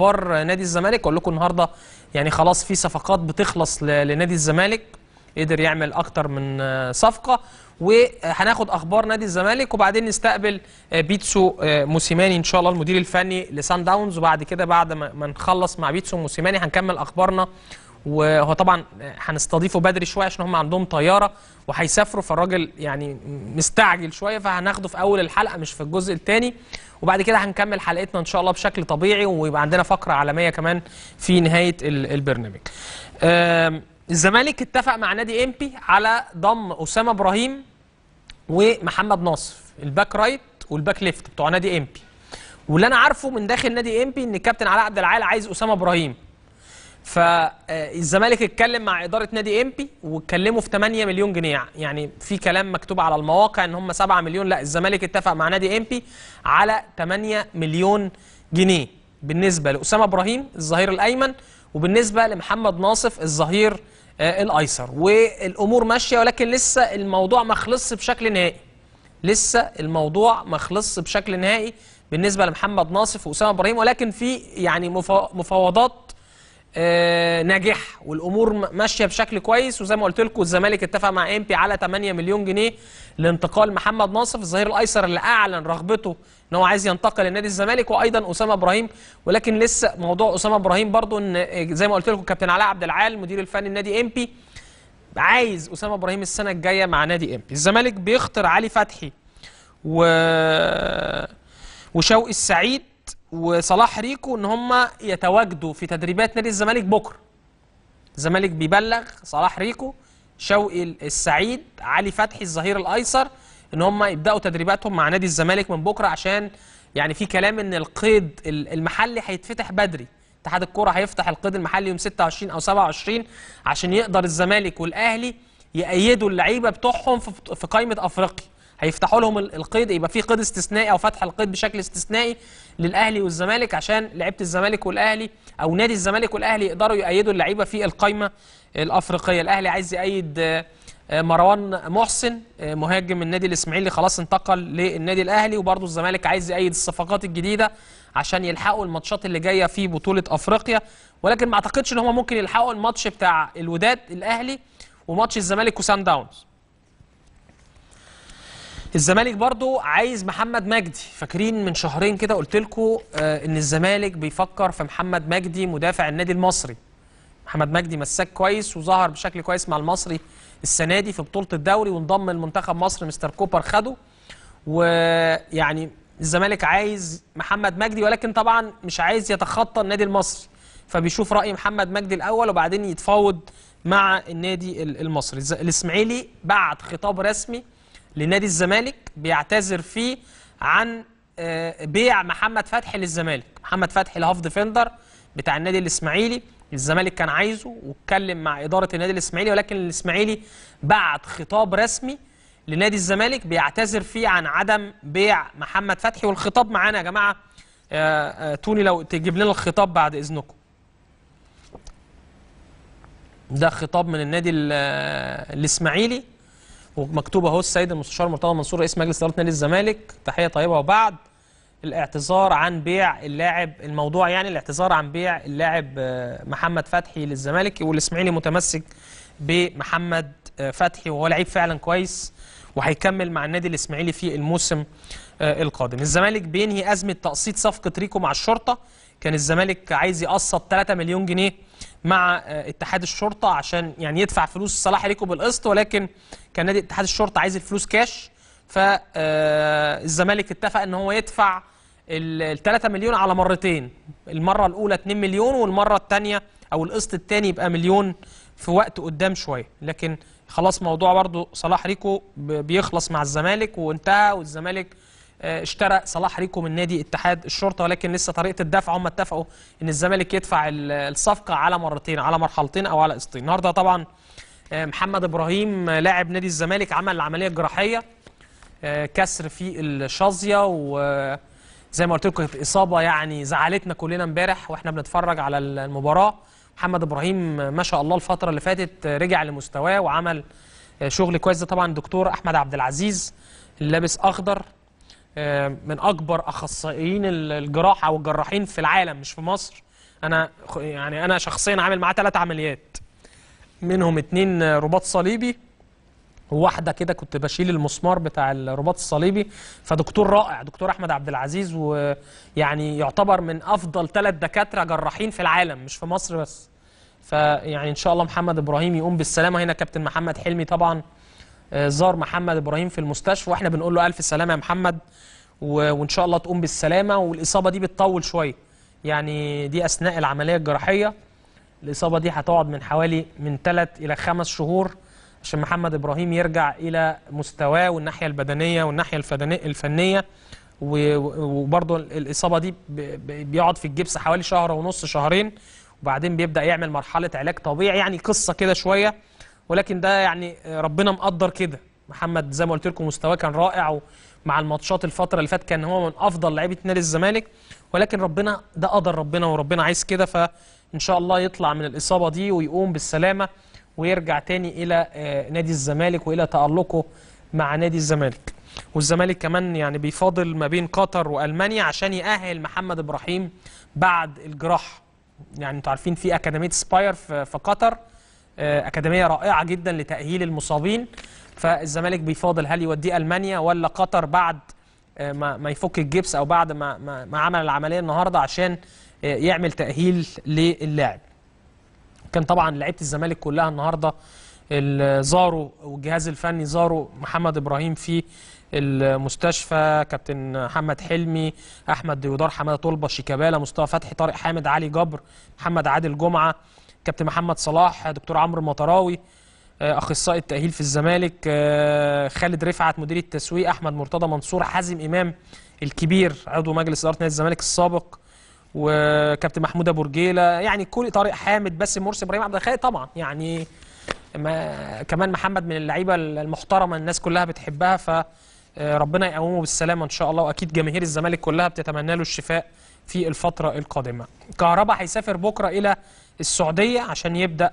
اخبار نادي الزمالك اقول لكم النهارده يعني خلاص في صفقات بتخلص لنادي الزمالك قدر يعمل اكتر من آه، صفقه وهناخد اخبار نادي الزمالك وبعدين نستقبل آه، بيتسو آه، موسيماني ان شاء الله المدير الفني لسان داونز وبعد كده بعد ما نخلص مع بيتسو موسيماني هنكمل اخبارنا وهو طبعا هنستضيفه بدري شويه عشان هم عندهم طياره وهيسافروا فالراجل يعني مستعجل شويه فهناخده في اول الحلقه مش في الجزء الثاني وبعد كده هنكمل حلقتنا ان شاء الله بشكل طبيعي ويبقى عندنا فقره عالميه كمان في نهايه البرنامج. الزمالك اتفق مع نادي امبي على ضم اسامه ابراهيم ومحمد ناصر الباك رايت والباك ليفت بتوع نادي امبي. واللي انا عارفه من داخل نادي امبي ان الكابتن علاء عبد العال عايز اسامه ابراهيم فالزمالك اتكلم مع اداره نادي امبي واتكلموا في 8 مليون جنيه يعني في كلام مكتوب على المواقع ان هم 7 مليون لا الزمالك اتفق مع نادي امبي على 8 مليون جنيه بالنسبه لاسامه ابراهيم الظهير الايمن وبالنسبه لمحمد ناصف الظهير آه، الايسر والامور ماشيه ولكن لسه الموضوع ما خلصش بشكل نهائي لسه الموضوع ما خلصش بشكل نهائي بالنسبه لمحمد ناصف واسامه ابراهيم ولكن في يعني مفاوضات آه، ناجح والامور ماشيه بشكل كويس وزي ما قلت لكم الزمالك اتفق مع امبي على 8 مليون جنيه لانتقال محمد ناصف الظهير الايسر اللي اعلن رغبته ان هو عايز ينتقل لنادي الزمالك وايضا اسامه ابراهيم ولكن لسه موضوع اسامه ابراهيم برضو ان آه، زي ما قلت لكم كابتن علاء عبد العال المدير الفني لنادي امبي عايز اسامه ابراهيم السنه الجايه مع نادي امبي الزمالك بيخطر علي فتحي و وشوقي السعيد وصلاح ريكو ان هم يتواجدوا في تدريبات نادي الزمالك بكره الزمالك بيبلغ صلاح ريكو شوقي السعيد علي فتحي الظهير الايسر ان هم يبداوا تدريباتهم مع نادي الزمالك من بكره عشان يعني في كلام ان القيد المحلي هيتفتح بدري اتحاد الكوره هيفتح القيد المحلي يوم 26 او 27 عشان يقدر الزمالك والاهلي يأيدوا اللعيبه بتوعهم في قائمه افريقيا هيفتحوا لهم القيد يبقى في قيد استثنائي او فتح القيد بشكل استثنائي للاهلي والزمالك عشان لعيبه الزمالك والاهلي او نادي الزمالك والاهلي يقدروا يؤيدوا اللعيبه في القائمه الافريقيه الاهلي عايز يؤيد آه، آه، مروان محسن آه، مهاجم النادي الاسماعيلي خلاص انتقل للنادي الاهلي وبرضه الزمالك عايز يؤيد الصفقات الجديده عشان يلحقوا الماتشات اللي جايه في بطوله افريقيا ولكن ما اعتقدش ان هم ممكن يلحقوا الماتش بتاع الوداد الاهلي وماتش الزمالك وسان داونز الزمالك برضو عايز محمد مجدي فاكرين من شهرين كده قلت لكم آه، ان الزمالك بيفكر في محمد مجدي مدافع النادي المصري محمد مجدي مساك كويس وظهر بشكل كويس مع المصري السنه دي في بطوله الدوري وانضم لمنتخب مصر مستر كوبر خده ويعني الزمالك عايز محمد مجدي ولكن طبعا مش عايز يتخطى النادي المصري فبيشوف راي محمد مجدي الاول وبعدين يتفاوض مع النادي المصري الاسماعيلي بعت خطاب رسمي لنادي الزمالك بيعتذر فيه عن آه، بيع محمد فتحي للزمالك محمد فتحي الهاف ديفندر بتاع النادي الاسماعيلي الزمالك كان عايزه واتكلم مع اداره النادي الاسماعيلي ولكن الاسماعيلي بعت خطاب رسمي لنادي الزمالك بيعتذر فيه عن عدم بيع محمد فتحي والخطاب معانا يا جماعه آه، آه، توني لو تجيب لنا الخطاب بعد اذنكم ده خطاب من النادي الاسماعيلي ومكتوب اهو السيد المستشار مرتضى منصور رئيس مجلس اداره نادي الزمالك تحيه طيبه وبعد الاعتذار عن بيع اللاعب الموضوع يعني الاعتذار عن بيع اللاعب آه، محمد فتحي للزمالك والاسماعيلي متمسك بمحمد آه، فتحي وهو لعيب فعلا كويس وهيكمل مع النادي الاسماعيلي في الموسم آه، القادم الزمالك بينهي ازمه تقسيط صفقه ريكو مع الشرطه كان الزمالك عايز يقسط 3 مليون جنيه مع آه، اتحاد الشرطه عشان يعني يدفع فلوس صلاح ريكو بالقسط ولكن كان نادي اتحاد الشرطه عايز الفلوس كاش فالزمالك آه، اتفق ان هو يدفع ال 3 مليون على مرتين المره الاولى 2 مليون والمره الثانيه او القسط الثاني يبقى مليون في وقت قدام شويه لكن خلاص موضوع برضو صلاح ريكو بيخلص مع الزمالك وانتهى والزمالك آه، اشترى صلاح ريكو من نادي اتحاد الشرطه ولكن لسه طريقه الدفع هم اتفقوا ان الزمالك يدفع الصفقه على مرتين على مرحلتين او على قسطين النهارده طبعا آه، محمد ابراهيم آه، لاعب نادي الزمالك عمل العمليه الجراحيه كسر في الشظيه وزي ما قلت لكم كانت اصابه يعني زعلتنا كلنا امبارح واحنا بنتفرج على المباراه محمد ابراهيم ما شاء الله الفتره اللي فاتت رجع لمستواه وعمل شغل كويس طبعا الدكتور احمد عبد العزيز اللي لابس اخضر آه، من اكبر اخصائيين الجراحه والجراحين في العالم مش في مصر انا يعني انا شخصيا عامل معاه ثلاث عمليات منهم اتنين رباط صليبي وواحده كده كنت بشيل المسمار بتاع الرباط الصليبي فدكتور رائع دكتور احمد عبد العزيز ويعني يعتبر من افضل ثلاث دكاتره جراحين في العالم مش في مصر بس فيعني ان شاء الله محمد ابراهيم يقوم بالسلامه هنا كابتن محمد حلمي طبعا آه، زار محمد ابراهيم في المستشفى واحنا بنقول له الف سلامه يا محمد وان شاء الله تقوم بالسلامه والاصابه دي بتطول شويه يعني دي اثناء العمليه الجراحيه الاصابه دي هتقعد من حوالي من 3 الى 5 شهور عشان محمد ابراهيم يرجع الى مستواه والناحيه البدنيه والناحيه الفنيه وبرضه الاصابه دي بيقعد في الجبس حوالي شهر ونص شهرين وبعدين بيبدا يعمل مرحله علاج طبيعي يعني قصه كده شويه ولكن ده يعني ربنا مقدر كده محمد زي ما قلت لكم مستواه كان رائع ومع الماتشات الفتره اللي فاتت كان هو من افضل لعيبه نادي الزمالك ولكن ربنا ده قدر ربنا وربنا عايز كده فان شاء الله يطلع من الاصابه دي ويقوم بالسلامه ويرجع تاني الى آه، نادي الزمالك والى تالقه مع نادي الزمالك والزمالك كمان يعني بيفاضل ما بين قطر والمانيا عشان يأهل محمد ابراهيم بعد الجراح يعني انتوا عارفين في اكاديميه سباير في قطر آه، اكاديميه رائعه جدا لتاهيل المصابين فالزمالك بيفاضل هل يوديه المانيا ولا قطر بعد آه، ما ما يفك الجبس او بعد ما ما, ما عمل العمليه النهارده عشان آه، يعمل تاهيل للاعب كان طبعا لعيبه الزمالك كلها النهارده زاروا والجهاز الفني زاروا محمد ابراهيم في المستشفى كابتن محمد حلمي احمد ديودار حماده طلبه شيكابالا مصطفى فتحي طارق حامد علي جبر محمد عادل جمعه كابتن محمد صلاح دكتور عمرو مطراوي آه، اخصائي التاهيل في الزمالك آه، خالد رفعت مدير التسويق احمد مرتضى منصور حازم امام الكبير عضو مجلس اداره نادي الزمالك السابق وكابتن محمود ابو رجيله يعني كل طارق حامد باسم مرسي ابراهيم عبد الخالق طبعا يعني ما كمان محمد من اللعيبه المحترمه الناس كلها بتحبها ف آه، ربنا يقومه بالسلامه ان شاء الله واكيد جماهير الزمالك كلها بتتمنى له الشفاء في الفتره القادمه كهربا هيسافر بكره الى السعوديه عشان يبدا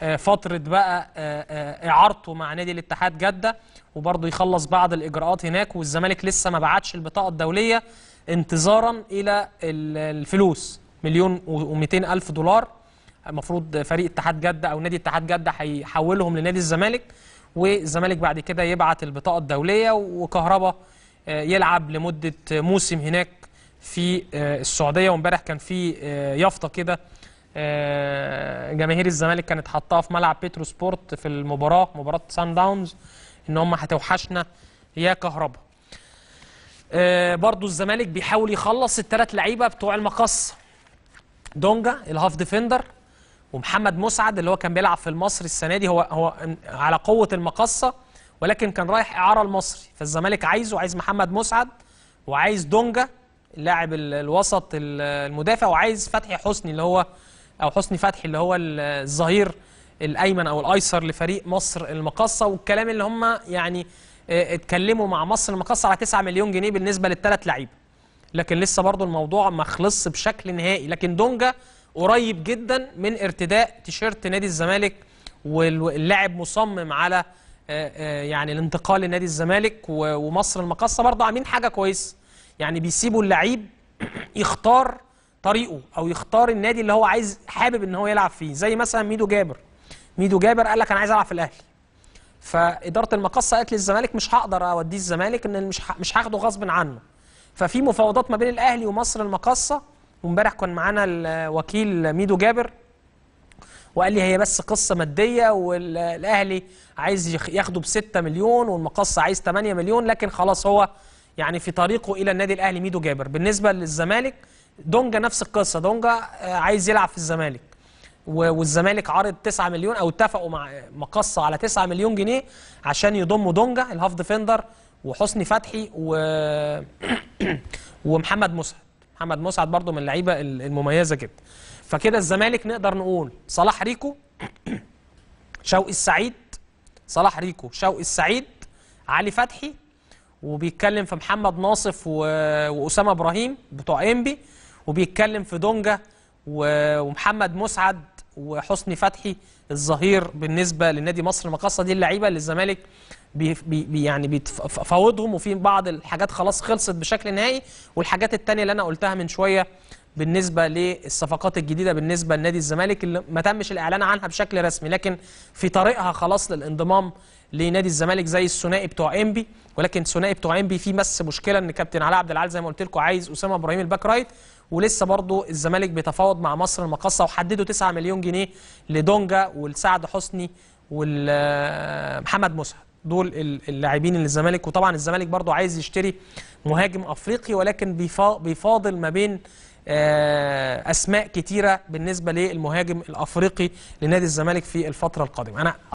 آه، فتره بقى آه، آه، اعارته مع نادي الاتحاد جده وبرضه يخلص بعض الاجراءات هناك والزمالك لسه ما بعتش البطاقه الدوليه انتظارا الى الفلوس مليون و الف دولار المفروض فريق اتحاد جده او نادي اتحاد جده هيحولهم لنادي الزمالك والزمالك بعد كده يبعت البطاقه الدوليه وكهربا يلعب لمده موسم هناك في السعوديه وامبارح كان في يافطه كده آه، جماهير الزمالك كانت حطاها في ملعب بيترو سبورت في المباراه مباراه سان داونز ان هم هتوحشنا يا كهربا آه، برضو الزمالك بيحاول يخلص الثلاث لعيبه بتوع المقص دونجا الهاف ديفندر ومحمد مسعد اللي هو كان بيلعب في المصري السنه دي هو هو على قوه المقصه ولكن كان رايح اعاره المصري فالزمالك عايزه عايز محمد مسعد وعايز دونجا اللاعب الوسط المدافع وعايز فتحي حسني اللي هو او حسني فتحي اللي هو الظهير الايمن او الايسر لفريق مصر المقصه والكلام اللي هم يعني آه، اتكلموا مع مصر المقصه على 9 مليون جنيه بالنسبه للثلاث لعيبه لكن لسه برضو الموضوع ما خلصش بشكل نهائي لكن دونجا قريب جدا من ارتداء تيشيرت نادي الزمالك واللاعب مصمم على آه، آه، يعني الانتقال لنادي الزمالك ومصر المقصه برضه عاملين حاجه كويسه يعني بيسيبوا اللعيب يختار طريقه او يختار النادي اللي هو عايز حابب ان هو يلعب فيه زي مثلا ميدو جابر ميدو جابر قال لك انا عايز العب في الاهلي فاداره المقصه قالت للزمالك مش هقدر اوديه الزمالك ان مش مش هاخده غصب عنه ففي مفاوضات ما بين الاهلي ومصر المقصه وامبارح كان معانا الوكيل ميدو جابر وقال لي هي بس قصه ماديه والاهلي عايز ياخده ب 6 مليون والمقصه عايز 8 مليون لكن خلاص هو يعني في طريقه الى النادي الاهلي ميدو جابر بالنسبه للزمالك دونجا نفس القصه دونجا آه، عايز يلعب في الزمالك والزمالك عرض 9 مليون او اتفقوا مع مقصه على 9 مليون جنيه عشان يضموا دونجا الهاف ديفندر وحسني فتحي و ومحمد مسعد محمد مسعد برضو من اللعيبه المميزه جدا فكده الزمالك نقدر نقول صلاح ريكو شوقي السعيد صلاح ريكو شوقي السعيد علي فتحي وبيتكلم في محمد ناصف و... واسامه ابراهيم بتوع انبي وبيتكلم في دونجا ومحمد مسعد وحسني فتحي الظهير بالنسبه لنادي مصر المقاصه دي اللعيبه اللي الزمالك بي بي يعني بيتفاوضهم وفي بعض الحاجات خلاص خلصت بشكل نهائي والحاجات الثانيه اللي انا قلتها من شويه بالنسبه للصفقات الجديده بالنسبه لنادي الزمالك اللي ما تمش الاعلان عنها بشكل رسمي لكن في طريقها خلاص للانضمام لنادي الزمالك زي الثنائي بتوع انبي ولكن الثنائي بتوع انبي فيه بس مشكله ان كابتن علاء عبد العال زي ما قلت لكم عايز اسامه ابراهيم الباك رايت ولسه برضو الزمالك بيتفاوض مع مصر المقاصه وحددوا 9 مليون جنيه لدونجا ولسعد حسني ومحمد مسعد دول اللاعبين اللي الزمالك وطبعا الزمالك برضو عايز يشتري مهاجم افريقي ولكن بيفاضل ما بين آه، اسماء كتيره بالنسبه للمهاجم الافريقي لنادي الزمالك في الفتره القادمه انا